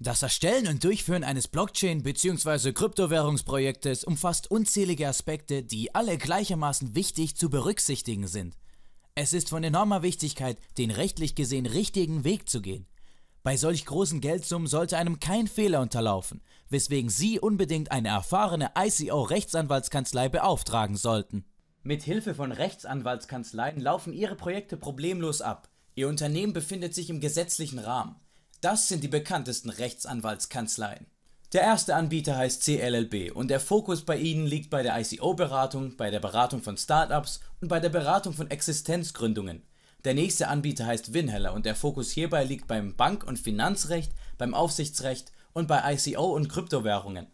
Das Erstellen und Durchführen eines Blockchain- bzw. Kryptowährungsprojektes umfasst unzählige Aspekte, die alle gleichermaßen wichtig zu berücksichtigen sind. Es ist von enormer Wichtigkeit, den rechtlich gesehen richtigen Weg zu gehen. Bei solch großen Geldsummen sollte einem kein Fehler unterlaufen, weswegen Sie unbedingt eine erfahrene ICO-Rechtsanwaltskanzlei beauftragen sollten. Mit Hilfe von Rechtsanwaltskanzleien laufen Ihre Projekte problemlos ab. Ihr Unternehmen befindet sich im gesetzlichen Rahmen. Das sind die bekanntesten Rechtsanwaltskanzleien. Der erste Anbieter heißt CLLB und der Fokus bei ihnen liegt bei der ICO-Beratung, bei der Beratung von Startups und bei der Beratung von Existenzgründungen. Der nächste Anbieter heißt Winheller und der Fokus hierbei liegt beim Bank- und Finanzrecht, beim Aufsichtsrecht und bei ICO und Kryptowährungen.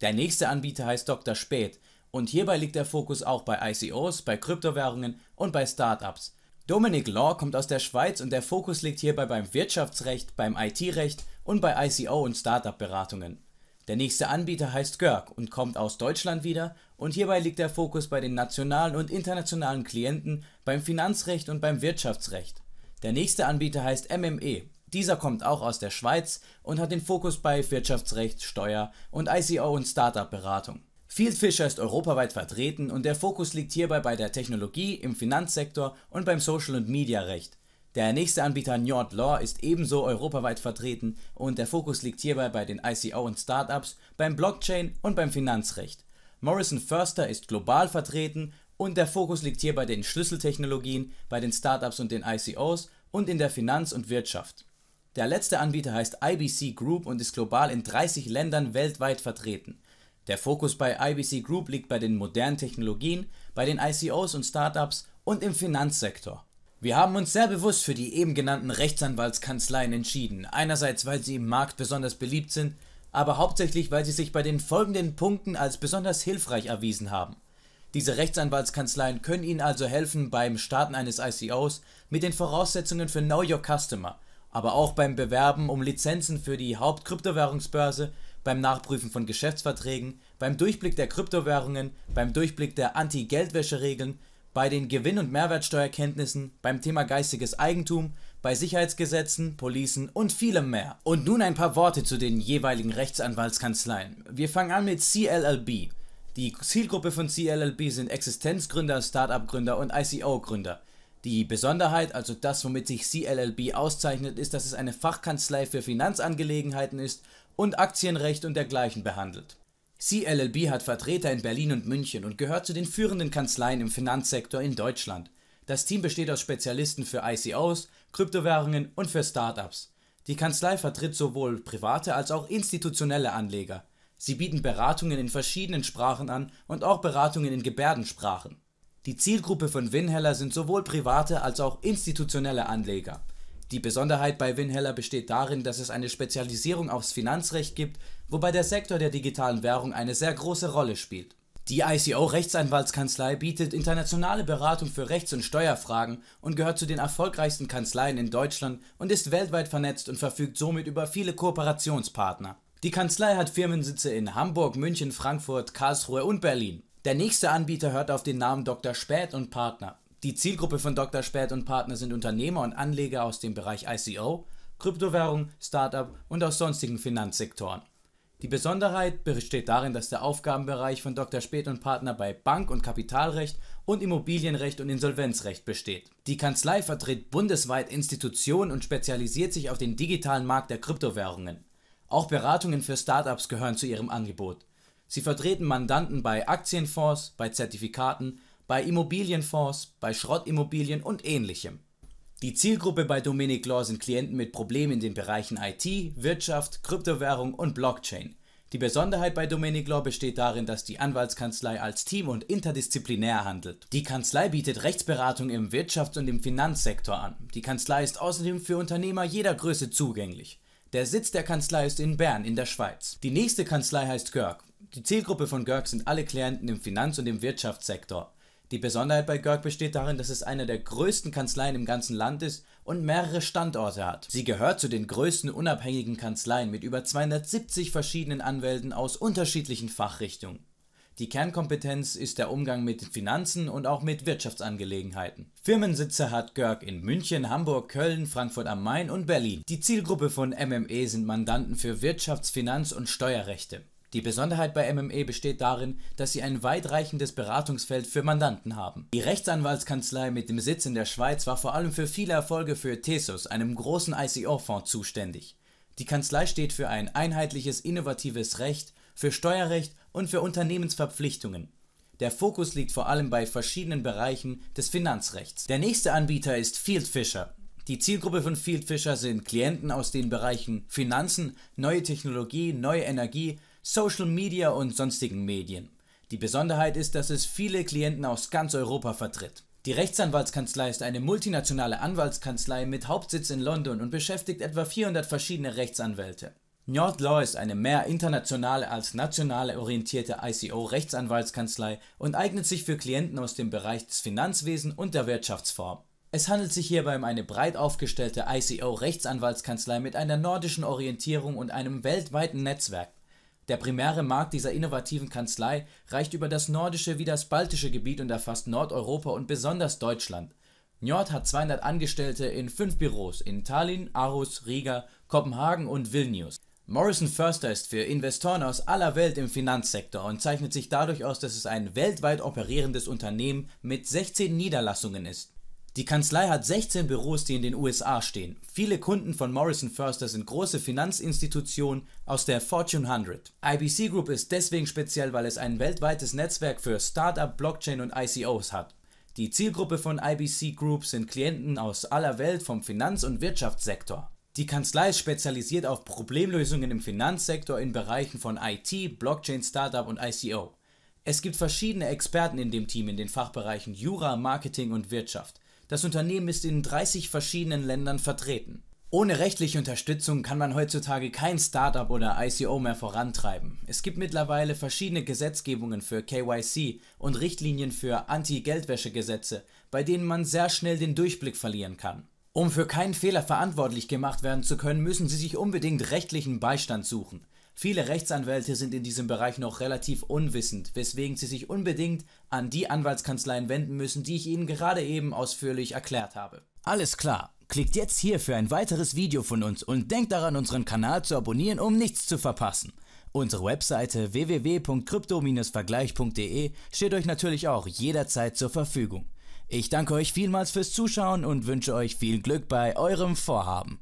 Der nächste Anbieter heißt Dr. Speth und hierbei liegt der Fokus auch bei ICOs, bei Kryptowährungen und bei Startups. Dominic Law kommt aus der Schweiz und der Fokus liegt hierbei beim Wirtschaftsrecht, beim IT-Recht und bei ICO und Startup-Beratungen. Der nächste Anbieter heißt Görg und kommt aus Deutschland wieder und hierbei liegt der Fokus bei den nationalen und internationalen Klienten, beim Finanzrecht und beim Wirtschaftsrecht. Der nächste Anbieter heißt MME. Dieser kommt auch aus der Schweiz und hat den Fokus bei Wirtschaftsrecht, Steuer und ICO und Startup-Beratung. Field Fisher ist europaweit vertreten und der Fokus liegt hierbei bei der Technologie, im Finanzsektor und beim Social- und Media-Recht. Der nächste Anbieter Njord Law ist ebenso europaweit vertreten und der Fokus liegt hierbei bei den ICO und Startups, beim Blockchain und beim Finanzrecht. Morrison Förster ist global vertreten und der Fokus liegt hier bei den Schlüsseltechnologien, bei den Startups und den ICOs und in der Finanz und Wirtschaft. Der letzte Anbieter heißt IBC Group und ist global in 30 Ländern weltweit vertreten. Der Fokus bei IBC Group liegt bei den modernen Technologien, bei den ICOs und Startups und im Finanzsektor. Wir haben uns sehr bewusst für die eben genannten Rechtsanwaltskanzleien entschieden. Einerseits, weil sie im Markt besonders beliebt sind, aber hauptsächlich, weil sie sich bei den folgenden Punkten als besonders hilfreich erwiesen haben. Diese Rechtsanwaltskanzleien können Ihnen also helfen beim Starten eines ICOs mit den Voraussetzungen für Know Your Customer, aber auch beim Bewerben um Lizenzen für die Hauptkryptowährungsbörse beim Nachprüfen von Geschäftsverträgen, beim Durchblick der Kryptowährungen, beim Durchblick der Anti-Geldwäscheregeln, bei den Gewinn- und Mehrwertsteuerkenntnissen, beim Thema geistiges Eigentum, bei Sicherheitsgesetzen, Policen und vielem mehr. Und nun ein paar Worte zu den jeweiligen Rechtsanwaltskanzleien. Wir fangen an mit CLLB. Die Zielgruppe von CLLB sind Existenzgründer, Startup-Gründer und ICO-Gründer. Die Besonderheit, also das, womit sich CLLB auszeichnet, ist, dass es eine Fachkanzlei für Finanzangelegenheiten ist und Aktienrecht und dergleichen behandelt. CLLB hat Vertreter in Berlin und München und gehört zu den führenden Kanzleien im Finanzsektor in Deutschland. Das Team besteht aus Spezialisten für ICOs, Kryptowährungen und für Startups. Die Kanzlei vertritt sowohl private als auch institutionelle Anleger. Sie bieten Beratungen in verschiedenen Sprachen an und auch Beratungen in Gebärdensprachen. Die Zielgruppe von Winheller sind sowohl private als auch institutionelle Anleger. Die Besonderheit bei Winheller besteht darin, dass es eine Spezialisierung aufs Finanzrecht gibt, wobei der Sektor der digitalen Währung eine sehr große Rolle spielt. Die ICO-Rechtsanwaltskanzlei bietet internationale Beratung für Rechts- und Steuerfragen und gehört zu den erfolgreichsten Kanzleien in Deutschland und ist weltweit vernetzt und verfügt somit über viele Kooperationspartner. Die Kanzlei hat Firmensitze in Hamburg, München, Frankfurt, Karlsruhe und Berlin. Der nächste Anbieter hört auf den Namen Dr. Späth und Partner. Die Zielgruppe von Dr. Spät und Partner sind Unternehmer und Anleger aus dem Bereich ICO, Kryptowährung, Startup und aus sonstigen Finanzsektoren. Die Besonderheit besteht darin, dass der Aufgabenbereich von Dr. Spät und Partner bei Bank- und Kapitalrecht und Immobilienrecht und Insolvenzrecht besteht. Die Kanzlei vertritt bundesweit Institutionen und spezialisiert sich auf den digitalen Markt der Kryptowährungen. Auch Beratungen für Startups gehören zu ihrem Angebot. Sie vertreten Mandanten bei Aktienfonds, bei Zertifikaten, bei Immobilienfonds, bei Schrottimmobilien und ähnlichem. Die Zielgruppe bei Dominic Law sind Klienten mit Problemen in den Bereichen IT, Wirtschaft, Kryptowährung und Blockchain. Die Besonderheit bei Dominic Law besteht darin, dass die Anwaltskanzlei als Team und interdisziplinär handelt. Die Kanzlei bietet Rechtsberatung im Wirtschafts- und im Finanzsektor an. Die Kanzlei ist außerdem für Unternehmer jeder Größe zugänglich. Der Sitz der Kanzlei ist in Bern in der Schweiz. Die nächste Kanzlei heißt Görg. Die Zielgruppe von Görg sind alle Klienten im Finanz- und im Wirtschaftssektor. Die Besonderheit bei Görg besteht darin, dass es eine der größten Kanzleien im ganzen Land ist und mehrere Standorte hat. Sie gehört zu den größten unabhängigen Kanzleien mit über 270 verschiedenen Anwälten aus unterschiedlichen Fachrichtungen. Die Kernkompetenz ist der Umgang mit Finanzen und auch mit Wirtschaftsangelegenheiten. Firmensitze hat Görg in München, Hamburg, Köln, Frankfurt am Main und Berlin. Die Zielgruppe von MME sind Mandanten für Wirtschafts-, Finanz- und Steuerrechte. Die Besonderheit bei MME besteht darin, dass sie ein weitreichendes Beratungsfeld für Mandanten haben. Die Rechtsanwaltskanzlei mit dem Sitz in der Schweiz war vor allem für viele Erfolge für Thesos, einem großen ICO-Fonds, zuständig. Die Kanzlei steht für ein einheitliches, innovatives Recht, für Steuerrecht und für Unternehmensverpflichtungen. Der Fokus liegt vor allem bei verschiedenen Bereichen des Finanzrechts. Der nächste Anbieter ist Field Fisher. Die Zielgruppe von Field Fisher sind Klienten aus den Bereichen Finanzen, neue Technologie, neue Energie, Social Media und sonstigen Medien. Die Besonderheit ist, dass es viele Klienten aus ganz Europa vertritt. Die Rechtsanwaltskanzlei ist eine multinationale Anwaltskanzlei mit Hauptsitz in London und beschäftigt etwa 400 verschiedene Rechtsanwälte. Njord Law ist eine mehr internationale als nationale orientierte ICO-Rechtsanwaltskanzlei und eignet sich für Klienten aus dem Bereich des Finanzwesen und der Wirtschaftsform. Es handelt sich hierbei um eine breit aufgestellte ICO-Rechtsanwaltskanzlei mit einer nordischen Orientierung und einem weltweiten Netzwerk. Der primäre Markt dieser innovativen Kanzlei reicht über das nordische wie das baltische Gebiet und erfasst Nordeuropa und besonders Deutschland. Njord hat 200 Angestellte in fünf Büros in Tallinn, Aarhus, Riga, Kopenhagen und Vilnius. Morrison Förster ist für Investoren aus aller Welt im Finanzsektor und zeichnet sich dadurch aus, dass es ein weltweit operierendes Unternehmen mit 16 Niederlassungen ist. Die Kanzlei hat 16 Büros, die in den USA stehen. Viele Kunden von Morrison Förster sind große Finanzinstitutionen aus der Fortune 100. IBC Group ist deswegen speziell, weil es ein weltweites Netzwerk für Startup, Blockchain und ICOs hat. Die Zielgruppe von IBC Group sind Klienten aus aller Welt vom Finanz- und Wirtschaftssektor. Die Kanzlei ist spezialisiert auf Problemlösungen im Finanzsektor in Bereichen von IT, Blockchain, Startup und ICO. Es gibt verschiedene Experten in dem Team in den Fachbereichen Jura, Marketing und Wirtschaft. Das Unternehmen ist in 30 verschiedenen Ländern vertreten. Ohne rechtliche Unterstützung kann man heutzutage kein Startup oder ICO mehr vorantreiben. Es gibt mittlerweile verschiedene Gesetzgebungen für KYC und Richtlinien für Anti-Geldwäsche-Gesetze, bei denen man sehr schnell den Durchblick verlieren kann. Um für keinen Fehler verantwortlich gemacht werden zu können, müssen Sie sich unbedingt rechtlichen Beistand suchen. Viele Rechtsanwälte sind in diesem Bereich noch relativ unwissend, weswegen sie sich unbedingt an die Anwaltskanzleien wenden müssen, die ich Ihnen gerade eben ausführlich erklärt habe. Alles klar, klickt jetzt hier für ein weiteres Video von uns und denkt daran, unseren Kanal zu abonnieren, um nichts zu verpassen. Unsere Webseite www.crypto-vergleich.de steht euch natürlich auch jederzeit zur Verfügung. Ich danke euch vielmals fürs Zuschauen und wünsche euch viel Glück bei eurem Vorhaben.